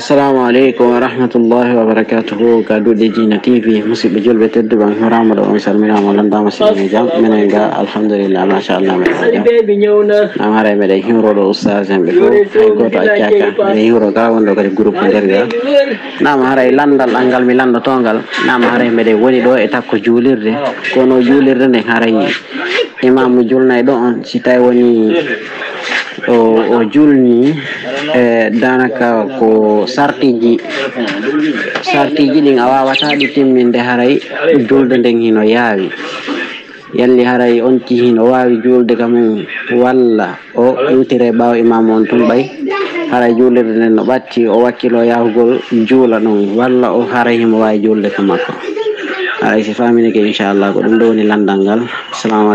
السلام عليكم ورحمة الله وبركاته كادو دي جينا تي في مسي بجول بتد بان هرام ولو مسال منا ولن دام سي نجا من انجا الحمد لله ما شاء الله من انجا نمارا مدى هيرو لو استاذ هم بفو كوتو اجاكا مدى هيرو كاون لو كده جروب مدرجا نمارا لندل انجل ميلاندو تونجل نمارا مدى وني دو اتاكو جولير دي كونو جولير دي نهارا imam julna do on sitai woni o julni e danaka ko sartiji sartiji ɗin a di ɗi timminde haray julde nden hino yaawi yalli haray onti hino wawi julde ka walla o iwtire ɓawo imam on tun ɓay haray julirde nden no ɓatti o wakilo yahugol jula ɗon walla o haray himo wawi julde ka makko haray si famini ke inchallah ko ɗum ɗo woni assalamu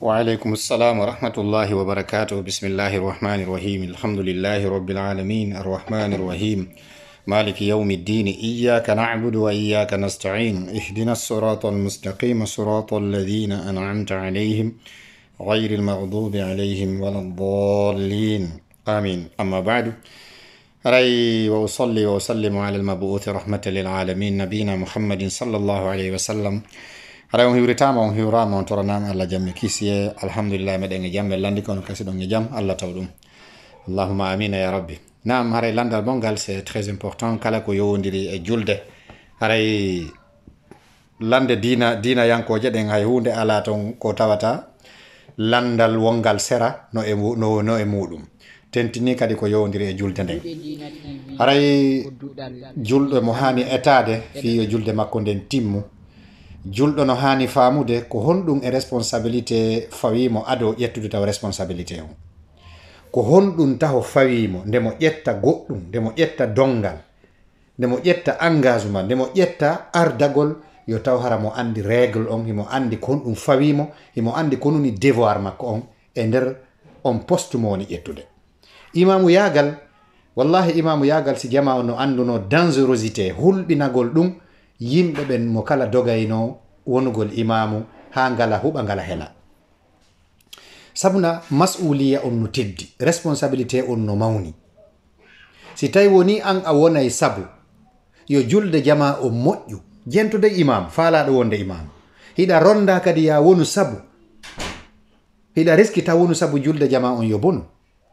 وعليكم السلام ورحمة الله وبركاته بسم الله الرحمن الرحيم الحمد لله رب العالمين الرحمن الرحيم مالك يوم الدين إياك نعبد وإياك نستعين اهدنا الصراط المستقيم صراط الذين أنعمت عليهم غير المغضوب عليهم ولا الضالين آمين أما بعد رأي وأصلي وأسلم على المبعوث رحمة للعالمين نبينا محمد صلى الله عليه وسلم hara on hiwritama on hiwrama on toranama allah jamme kisie alhamdulillah meɗen e jamme landi kono kasi ɗon e jaam allah taw ɗum allahuma amina ya rabbi nam haray landal mongal c'est très important kala ko yowodiri e julde haray lande dina dina yankoje ɗen hay hunde ala ton ko tawata landal wongal sera no e no, no e muɗum tentini kadi ko yowdiri e julde nden haray julɗo mo hani etade fi e julde makko nden timmu julɗo no hani famude ko honɗum e responsabilité fawimo ado ƴettude taw responsabilité o ko honɗum taho fawimo ndemo ƴetta goɗɗum ndemo ƴetta dongal ndemo ƴetta engagement ndemo ƴetta ardagol yo taw hara mo andi régle on himo andi ko honɗum fawimo himo andi ko honumi devoir makko on e nder on poste mo woni ƴettude imamu yagal wallahi imamu yagal si jama o no anduno dangerosité hulɓinagol ɗum yimɓe ɓen mo kala dogayno wonugol imamu ha ngala huɓa ngala hela sabuna masuliya on no teddi responsabilité on no mawni si tawi woni an a wonay sabu yo julde jama o moƴƴu jentude imam faalaɗo wonde imamu hiɗa ronda kadi ya wonu sabu hiɗa riski ta wonu sabu julde jama on yo bonu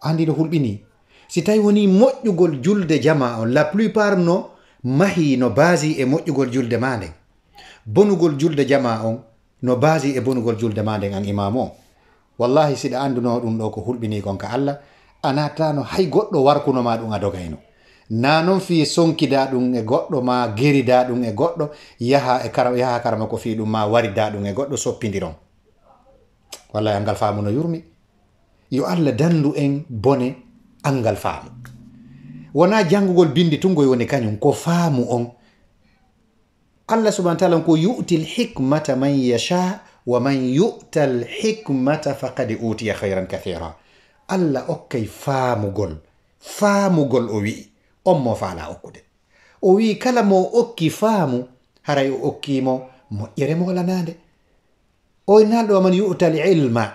andi no hulɓini si tawi woni moƴƴugol julde jama on la plupart no mahi no basi e moƴƴugol julde ma nden bonugol julde jama on no basi e bonugol julde ma nden an imamu o wallahi siɗa anduno ɗum ɗo ko hulɓini kon ka allah anatano hay goɗɗo warkunoma ɗum a dogayno na noon fi sonkida ɗum e goɗɗo ma gerida ɗum e goɗɗo yaha e kara yaha karama ko fi ɗum ma warida ɗum e goɗɗo soppidiron wallahi angal faamu no yurmi yo allah dandu en bone angal faamu wona janngugol bindi tungo woni kañum ko faamu on allah subahana taala ko yu'ti lhikmata man yasha wa man yu'ta hikmata faqad utiya hayran kathira allah okkay faamugol faamugol o wi'i on mo faala okkude o wi kala mo okki faamu haray o okkimo moƴƴere molanande o nanɗo man yu'ta l ilma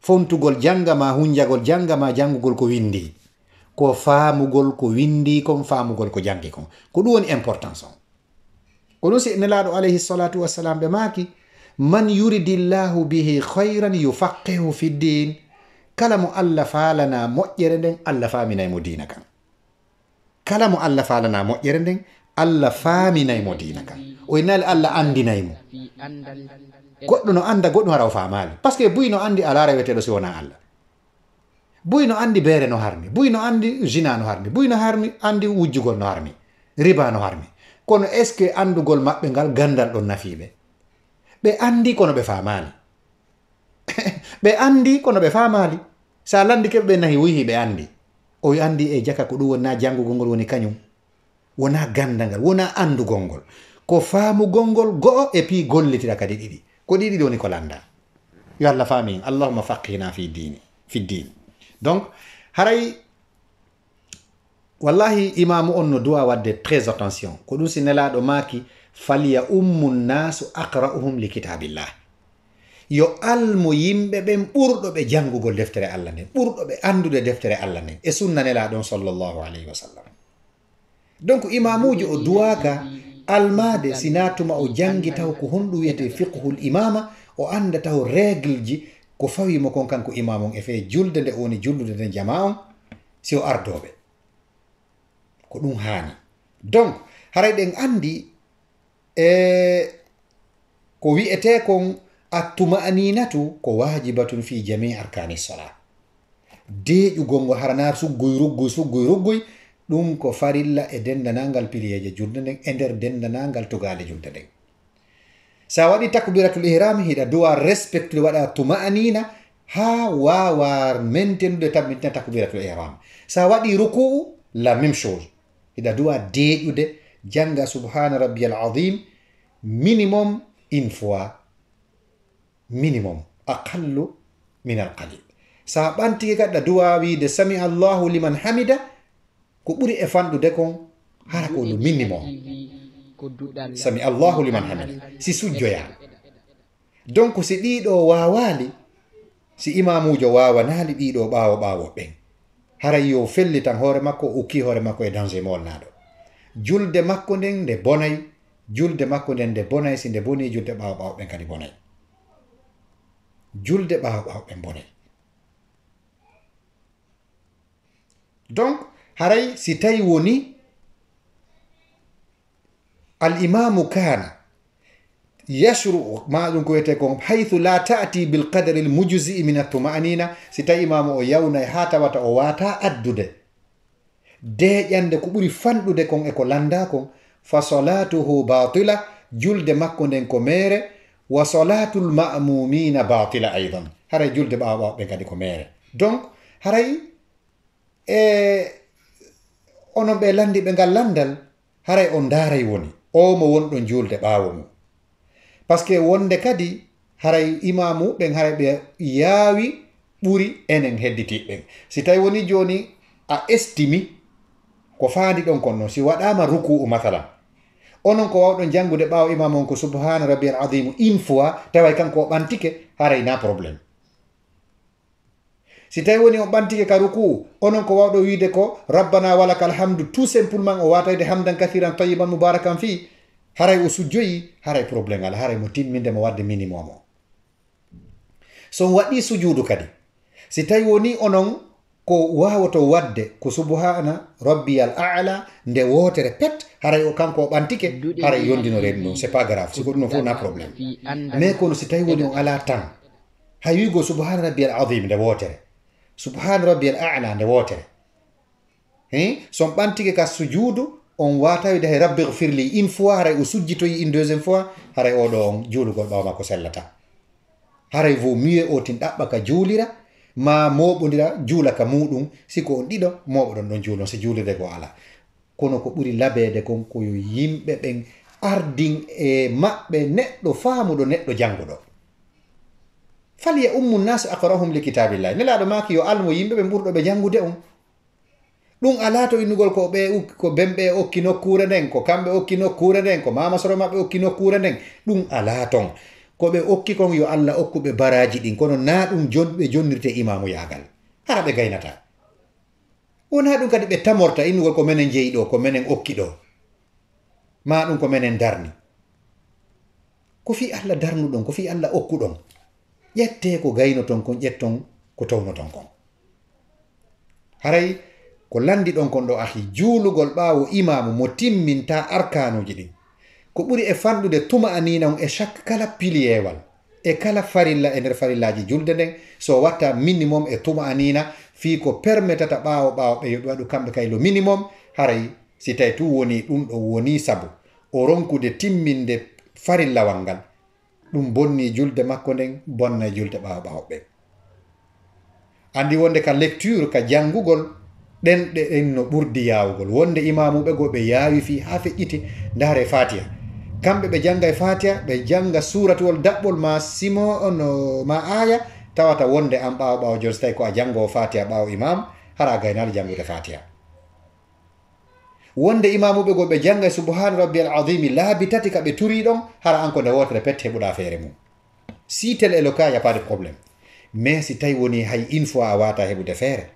fontugol jangama hunjagol jangama janngugol ko windi ko faamugol ko windi kon faamugol ko jangi kon ko ɗum woni importance on ko ɗum si nelaɗo alayhi salatu wassalam ɓe maaki man yuridillahu bihi hayran yufaqihu fi din kala mo allah faalana moƴƴere nden allah mo diina kan kala mo allah faalana moƴƴere nden allah mo diina kan o innali allah mo goɗɗo no anda goɗɗo hara o faamaali par ce que buyi no andi ala reweteɗo si wona allah buy no andi beere no harmi buy no andi jina no harmi buy no harmi andi wujjugol no harmi riba no harmi kono est ce que andugol maɓɓe ngal gandal ɗon nafiɓe ɓe andi kono ɓe famani ɓe andi kono ɓe famali sa landi keɓe ɓe nahi wihi ɓe andi o andi e jaka ko ɗum wonna jangugol ngol woni kañum wona gandal ngal wona andugol ngol ko famugol ngol go'o e pi gollitira kadi ɗiɗi ko ɗiɗiɗi ɗi woni ko landa yo allah famin allahuma faqihina fi dini fi dini donc haray wallahi imam on doit duwa wadde très attention ko ɗum si nelaɗo maaki falya ummu nnasu aqra'uhum li kitabillah yo almo yimɓe ɓen ɓurɗo ɓe jangugo deftere allah nden ɓurɗo ɓe andude deftere allah nden e sunna nelaɗon sallallahu alayhi wa sallam donc imamuji o duwaka almade sina tuma o jangi taw ko honɗum wiyete fiqhul imama o anda taw régle ko fawimo kon kanko imam on efe julde nde woni jullude nde jama on si o ardoɓe ko ɗum haani donc haray ɗen andi e ko wi'ete kon attumaninatu ko wajibatun fi jami arkani sola deƴugongo haranar suggoy ruggoy suggoy ruggoy ɗum ko farilla e dendanangal pilieje julde nden e nder dendanangal togale julde nden sawaɗi takbiratul ihrami hiɗa duwa respectude waɗa tuma'anina ha wawa mentenude tabbitina takbiratul ihrami sa waɗi ruku'u la même chose hiɗa duwa deƴude janga subhana rabbiyal azim minimum une fois minimum aqallu min al qalil sa ɓantike kadɗa duwa wiide sami allahu liman hamida ko ɓuri e fanɗude kon hara ko minimum sami allahu liman hamdi si sujjoya donc si ɗiɗo wawali si imamujo wawanali ɗiɗo ɓawo ɓawo ɓen haray yo felli tan hoore makko ukki hoore makko e danger molnaɗo julde makko nden nde bonayi julde makko nden nde bonayi si nde boni julde ɓawo ɓawo ɓen kadi bonayi julde ɓawo ɓawo ɓen bonayi donc haray si tawi woni al imamu kana yasru ma ɗum ko wiyete ko haythu la taati bilqadari lmujzii min atumanina si tawi imamu o yawnay ha tawata o wata addude deƴande ko ɓuri fanɗude kon e ko landa kon fa solatuhu batila julde makko nden ko mere wa solatu lmamumina batila aidan haray julde ɓawa ɓawa ɓe kadi ko mere donc haray e onon ɓe landi ɓe ngal landal haray on daray woni o mo wonɗo julde ɓaawo mum par ce que wonde kadi haray imamu ɓen haray ɓe yaawi ɓuri enen hedditiɓɓen si tawi woni joni a estimi ko faandi ɗon kon noon si waɗama ruku'u mathalan onon ko wawɗo jangude ɓaawo imamu on ko subhana rabbi al adimu une fois taway kanko ɓantike haray na probléme si tawi woni o ɓantike ka ruku onon ko wawɗo wiide ko rabbana wala ka alhamdu tout simplement o watayde hamdan kathiran tayiban moubarakan fi haray o sujjoyi haray probléme ala haray mo timmindemo wadde minimum o so n waɗi sujuudu kadi si tawi woni onon ko wawato wadde ko subhana rabbi al ala nde wotere pet haray o kanko o ɓantike haray yondino reedi ɗum c'est pas grave siko ɗum no fof na probléme mais kono si tawi woni o ala tan hay wigo subhana rabbi al adim nde wotere subhanu rabbi el ala nde wotere i son ɓantike ka sujuudu on watawide hay rabbi firli une fois haray o sujjitoyi une deuxiéme fois haray oɗo on juulugol ɓaw makko sellata haray vo mieux o tin ɗaɓɓa ka juulira ma moɓodira juula ka muɗum siko on ɗiɗo moɓoɗon ɗon juulon si juulirde ko ala kono ko ɓuri labede kon koyo yimɓe ɓen ardin e maɓɓe neɗɗo faamuɗo neɗɗo janguɗo faliya ummun nasi akarahum li kitabillahi nelaɗo maki yo almo yimɓe ɓe ɓurɗo ɓe jangude on ɗum ala to innugol ko ɓe ko bemɓe okki nokkure nden ko kamɓe okki nokkure nden ko mamasoro maɓɓe okki nokkure nden ɗum ala ton ko ɓe okki kon yo allah okkuɓe baraji ɗin kono na ɗum jonɓe jonnirte imamu yagal haa ɓe gaynata wona ɗum kadi ɓe tamorta innugol ko menen jeyiɗo ko menen okki ɗo ma ɗum ko menen darni ko fi allah darnuɗon ko fi allah okkuɗon ƴette ko gaynoton kon ƴetton ko townoton kon haray ko landi ɗon kon ɗo ahi juulugol ɓaawo imamu mo timminta arkanuji ɗin ko ɓuri e fanɗude tuma aninan e chaque kala piliewal e kala farilla e nder farillaji julde nden so watta minimum e tuma anina fii ko permettata ɓaawo ɓaawo ɓe yoɓe waɗu kamɓe kaylo minimum haray si tawi tu woni ɗum ɗo woni sabu o ronkude timminde farillawal ngal ɗum bonni julde makko nden bonna julde ɓawa ɓawo ɓen andi wonde ka lecture ka janngugol ɗen ɗe ɗen no ɓurdi yawugol wonde imamuɓe go ɓe yaawi fi ha feƴƴite ndaare e fatiya kamɓe ɓe jannga e fatiya ɓe jannga suratuwol daɓɓol ma simo no ma aya tawata wonde an ɓawa ɓawo jon so tawi ko a janngo o fatiya ɓawo imam hara gaynaɗo janngude fatiya wonde imamuɓe go ɓe janga e subhanu rabbi al adimi laabi tati ka ɓe turi ɗon hara an ko nde wotere pet heɓuɗa feere mum si tel e loka cas ya pas de probléme mais si tawi woni hay une fois a wata heɓude feere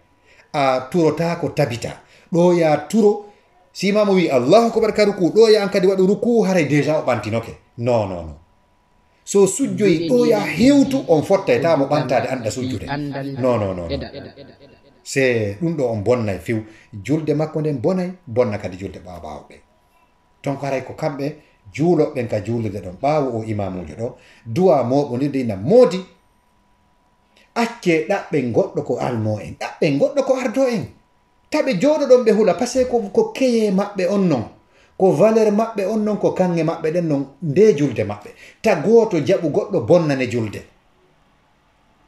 a turota ko tabita ɗo ya turo si imamu wi allahu akbar ka ruku ɗo ya an kadi waɗu ruku hara déjà o ɓantinoke non non non so sujjoyi ɗo ya hewtu on fotta e mo ɓantade anɗa sujjude non non non, non. se ɗum ɗo on bonnay few julde makko nden bonay bonna kadi julde ɓawa ɓawo ɓe ton ko aray ko kamɓe juuloɓɓen ka julirde ɗon ɓawo o imamuji ɗo duwa moɓodirde ina moodi acce ɗaɓɓe goɗɗo ko almo en ɗaɓɓe goɗɗo ko ardo en taɓe joɗo ɗon ɓe hula pase ko keye maɓɓe on non ko valeur maɓɓe on non ko kange maɓɓe ɗen non nde julde maɓɓe ta goto jaɓu goɗɗo bonnane julde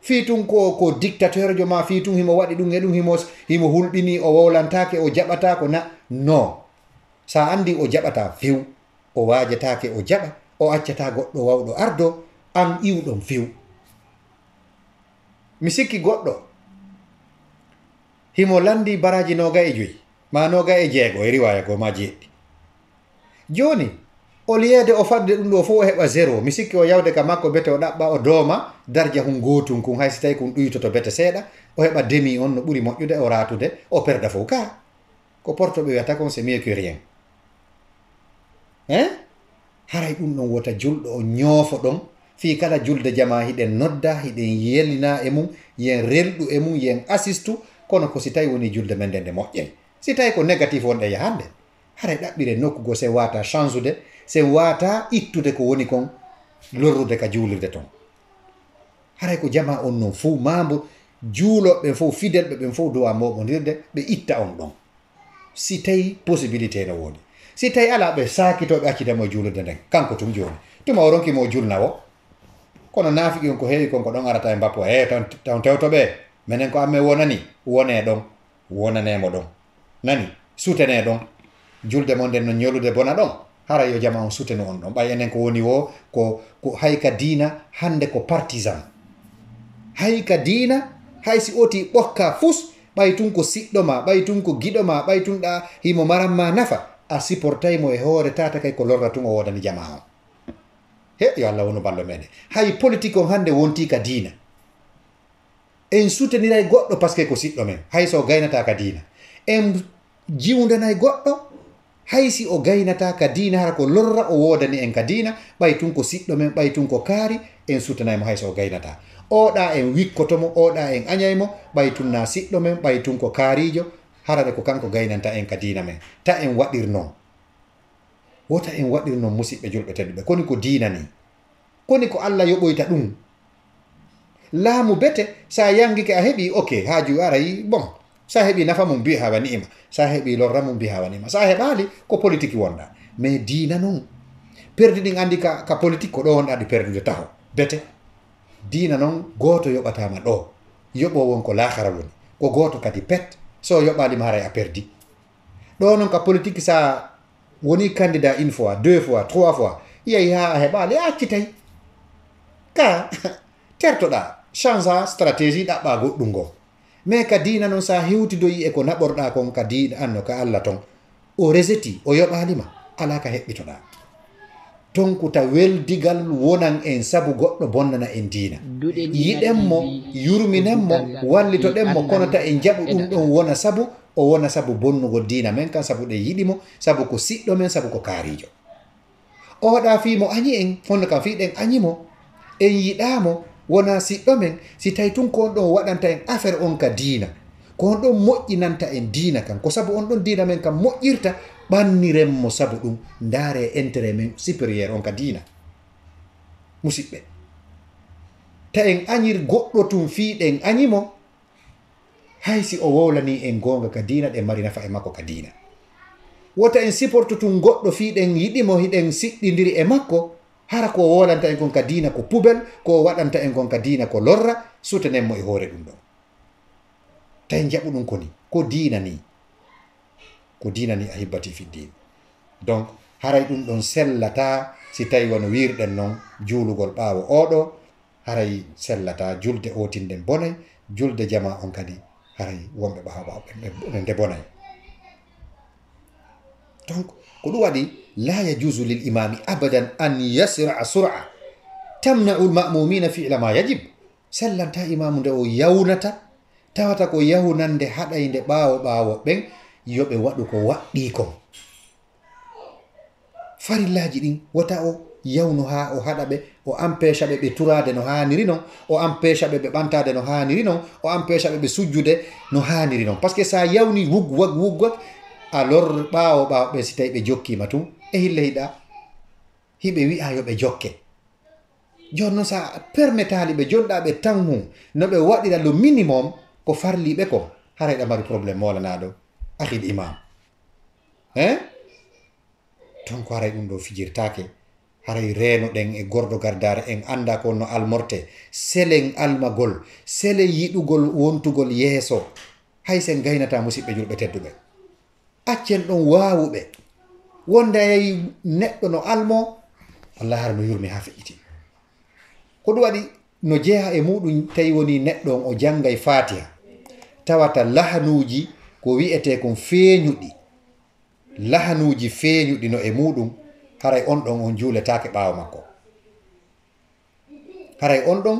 fiitun ko ko dictateur jo ma fiitun himo waɗi ɗum e ɗum himo himo hulɗini o wowlantake o jaɓatako na non sa andi o jaɓata few o wajatake o jaɓa o accata goɗɗo wawɗo ardo an iwɗon few mi sikki goɗɗo himo landi baraji noga e joyi ma noga e jeego e riwaya go ma jeɗɗi joni o liyeede o fadde ɗum ɗo fof o heɓa zéro mi sikki o yawde ka makko bete o ɗaɓɓa o dooma dardia hun gootum kun hay so tawi kon ɗuytoto bete seeɗa o heɓa demi on no ɓuri moƴƴude o raatude o perda fof ka ko porto ɓe wiyata kon c' est mieux que rien hein haray ɗum ɗon wota julɗo o ñoofo ɗon fii kala julde jama hiɗen nodda hiɗen yellina e mum yen relɗu e mum yen assistu kono ko si tawi woni julde men nde nde moƴƴen si tawi ko négatif wonɗe yahannde hara e ɗaɓɓire nokku go sen wata changeude sen wata ittude ko woni kon lorrude ka juulirde ton haray e ko jama on non fuu mambo juuloɓe fof fidelɓe ɓen fof dowa moɓodirde ɓe itta on ɗon si tawi possibilité no woodi si tawi ala ɓe sakitoɓe accidemo e juulirde nden kanko tum joni tuma o ronkimo julnawo kono nafiki on ko heewi kon ko ɗon arata e bappo ey taw tewtoɓe menen ko amme wonani wone ɗon wonanemo ɗon nani sutene ɗon julde mon nden no ñolude bona ɗon hara yo jama on sutenu on ɗon ɓay enen ko woni wo ko ko hayka dina hande ko partisan hayka dina hay si oti ɓokka fus ɓay tun ko siɗɗoma ɓay tun ko giɗoma ɓay tunɗa himo maranma nafa a sipportaymo e hoore tata kay ko lorra tun o wodani jama on he yo allah wonu ballo meɗen hay politique on hande wonti ka dina en sutenira goɗɗo par ce que ko siɗɗo men hay so gaynata ka dina en jiwdana goɗɗo haysi o gaynata ka dinara ko lorra o wodani en ka dina ɓay tun ko siɗɗo men ɓay tun ko kaari en sutanaymo haysi o gaynata oɗa en wikkotomo oɗa en añaymo ɓay tun na siɗɗo men ɓay tun ko kaarijo harade ko kanko gaynanta en ka dina men ta en waɗirnon wota en waɗirnon musidɓe julɓe tedduɓe koni ko dinani koni ko allah yoɓoyta ɗum laamu bete sa yangike a heɓi ok haaju arayi bon sa heɓi nafa mum mbi hawani ima sa heɓi lorra mum mbi hawani ima sa heɓali ko politique wonɗa mais dina non perdi ɗin andi ka, ka politique ko ɗo wonɗa ɗi perdude taho bete dina non goto yoɓatama ɗo yoɓo won ko lahara woni ko goto kadi pet so yoɓali maaray a perdi ɗo non ka politique sa woni candidat une fois deux fois trois fois yeyi ha a heɓali a accitayi ka tertoɗa change a stratégie ɗaɓɓa goɗɗum ngoo mais ka diina noon sa hewtidoyi e ko naɓorɗa kon ka diina anno ka allah ton o reseti o yoɓalima ala ka heɓɓitoɗa tonkuta weldigal wonan en sabu goɗɗo bonnana en diina yiɗenmo yurminenmo wallitoɗenmo kono ta en jaɓu ɗum ɗon wona sabu o wona sabu bonnugo diina men kan sabu ɗen yiɗimo sabu ko siɗɗo men sabu ko kaarijo oɗa fimo añi en honno kam fiɗen añimo en yiɗamo wona siɗɗo men si tawi tun ko on ɗon waɗanta en affaire on ka diina ko on ɗon moƴƴinanta en diina kan ko sabu on ɗon diina men kam moƴƴirta ɓanniremmo sabu ɗum ndaare e intérét men supérieur on ka diina musidɓe ta en añir goɗɗo tun fiiɗen añimo hay si o wowlani en gonga ka diina ɗe mari nafa e makko ka diina wota en supporte tun goɗɗo fiiɗen yiɗimo hiɗen siɗɗidiri e makko hara ko wolanta en kon ka dina ko pubel ko waɗanta en kon ka dina ko lorra sutanenmo e hoore ɗum ɗon tawi jaɓu ɗum koni ko dinani ko dinani a hibbati fiddin donc haray ɗum ɗon sellata si tawi wono wirɗen noon julugol ɓawo oɗo haray sellata julde otinden bonay julde jama on kadi haray wonɓe ɓawɓaɓe nde bonay donc ko ɗum waɗi la yajuse lil imami abadan an yasira sura tamnau lmamumina fila ma yajib sellanta imamu nde o yawnata tawata ko yahunande haɗaynde ɓaawo ɓaawo ɓen yoɓe waɗu ko waɗɗi kon farillaji ɗin wata o yawnu ha o haɗa ɓe o empécha ɓe ɓe turade no haniri non o empécha ɓe ɓe ɓantade no haniri non o empécha ɓe ɓe sujjude no haniri non par ce que sa yawni wug wag wugwag a lor ɓaawo ɓaawo ɓe si tawi ɓe jokkiima tun e hilleyiɗa hiɓe wi'a yo ɓe jokke joni noon so a permettali ɓe jonɗa ɓe tan hum no ɓe waɗira lo minimum ko farliɓe ko harayɗa mbaɗi probléme molanaɗo ahil imam e ton ko haray ɗum ɗo fijirtake haray reeno ɗen e gordo gardare en anda ko no almorte selen almagol selen yiɗugol wontugol yeeso hay sen gaynata musidɓe julɓe tedduɓen accen ɗon waawuɓe wonda yehi neɗɗo no almo o laara no yurmi haa feƴiti ko ɗum waɗi no jeeha e muɗum tawi woni neɗɗo on o jannga e fatiha tawata lahanuuji ko wi'ete kon feeñuɗi lahanuuji feeñuɗi no e muɗum haray on ɗon on juuletaake ɓaawa makko haray on ɗon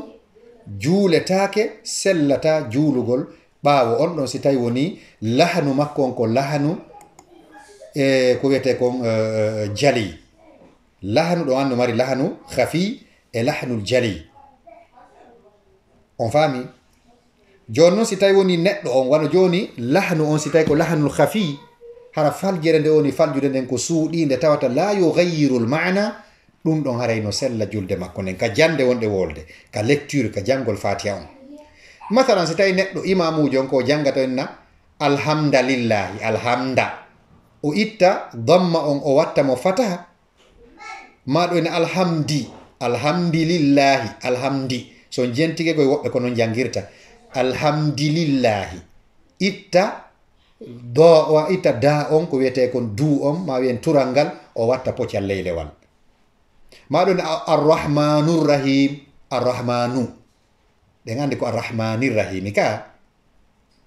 juuletaake sellata juulugol ɓaawo on ɗon si tawi woni lahanu makko on ko lahanu e ko wiyete kon djali eh, eh, lahanu ɗo an no mari lahanu hafi e lahanul djali on faami joni noon si tawi woni neɗɗo on wano joni lahanu on si tawi ko lahanul hafi hara faljere nde woni faljude nden ko suuɗinde tawata la yugayiru l mana ɗum ɗon harayno sella julde makko nden ka jande wonɗe wolde ka lecture ka jangol fatiya on masalan si tawi neɗɗo imamujo on ko jangata enna alhamdalillahi alhamda, lillahi, alhamda. o itta damma on o watta mo fataha maɗo ene alhamdi alhamdulillahi alhamdi so jentike ko woɓɓe ko non jangirta alhamdulillahi itta do wa itta da on ko wete kon du on ma wiyen tural ngal o watta pocal ley lewal arrahmanur rahim arrahmanu ɗen andi ko rahim ka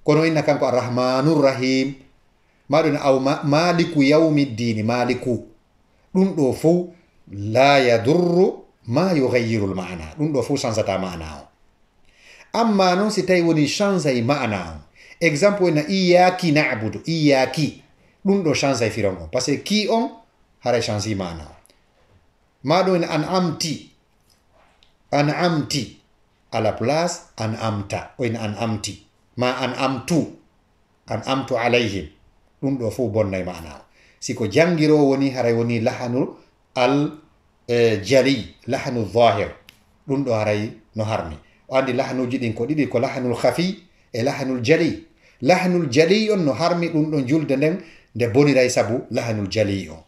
kono inna arrahmanur Rahim. maɗum aw maliku yawmi dini maliku ɗum ɗo fo la yadurru ma yughayyiru l ma'ana ɗum ɗo fo chansata ma'ana o amma noon si tawi woni chansa e ma'ana o exemple wona iyaki nabudu iyaki ɗum ɗo chansa e firon on par ce que ki on haray chansi ma'ana o maɗum woni an amti an amti à la place an amta o an amti ma an amtu an amtu alayhim ɗum ɗo fuu bonnay mana siko jangiro woni haray woni lahanu al e, jali lahanu dahir ɗum ɗo haray no harmi o andi lahanuji ɗin ko ɗiɗi ko lahanul khafi e lahanul jali lahanul jali on no harmi ɗum ɗon julde nden nde boniray saabu lahanul jali on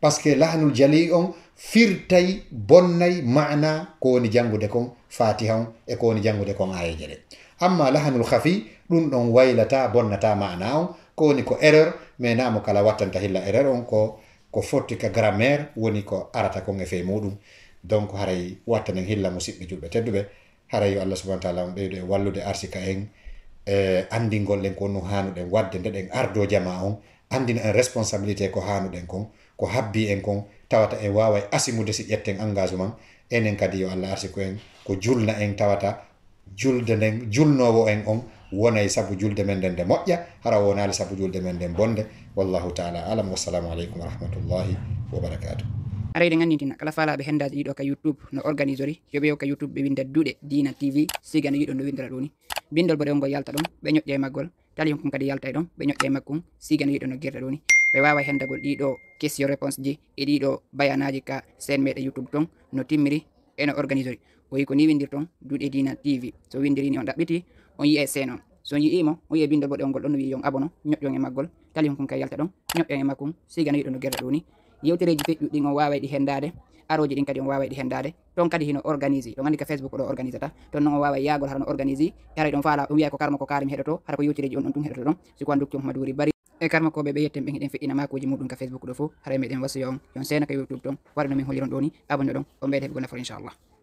par ce que lahanul jali on firtay bonnay mana ko woni jangude kon fatiha on e ko woni jangude kon ayeje ɗe amma lahanul khafi ɗum ɗon waylata bonnata mana on kowoni ko erreur mais namo kala wattanta hilla erreur on ko ko fotti ka grammaire woni ko arata kon e fe muɗum donc haray wattanen hilla musidɓe julɓe tedduɓe haray yo allah subahana taala on ɓeydo e wallude arsika en e andingol ɗen kon no hanuɗen wadde ndeɗen ardo jama on andina en responsabilité ko hanuɗen kon ko habbi en kon tawata en wawa asimude si ƴetten engagement enen kadi yo allah arsiku en ko julna en tawata julde nden julnowo en on wona e sabu julde men den de moƴƴa hara wonaali sabu julde men den bonde wallahu taala alam wassalamu aleykum wa rahmatullahi wa barakatuh arayde ganndidina kala faalaɓe henndaji ɗiɗo ka youtube no organisori yoɓe yew ka youtube ɓe winda duɗe dina tv sigano yiɗo no windira ni bindol on ngol yalta ɗon ɓe ñoƴƴa e maggol tali hon kon kadi yalta e ɗon ɓe ñoƴƴa e makkum sigano yiɗo no ɗo ni ɓe wawa hendagol ɗiɗo question réponse ji e ɗiɗo bayanaji ka sen meɗe youtube ton no timmiri eno organisori o yi ko ni windir ton duɗe dina tv so ni on ɗaɓɓiti on yi'e seno so yi'imo o yi'e bindol boɗewol ngol ɗon no wi'i yon abono ñoƴƴon e maggol tali honkom kay yalta ɗon ñoƴƴon e makkum siga no yiɗo no guerɗa ɗo ni yewtereji feƴƴuɗi ɗin on wawa ɗi hendade aroji ɗin kadi on wawa ɗi hendade ton kadi hino organise ɗon andi ka facebook ɗo organise ta ton noon on wawa yagol harano organise taray ɗon faala o wiya ko karma ko karmi heɗoto hara ko yewtereji on ɗon tum heɗoto ɗon siko an docteur madouri bari e karma koɓe ɓe yetten ɓe eɗen feɗɗina makuji muɗum ka facebook ɗo fo haray e meɗen wasiya on yon sena ka youtube ton waɗi min holliron ɗo ni abonno ɗon on mbeyde heɓgo nafor inchallah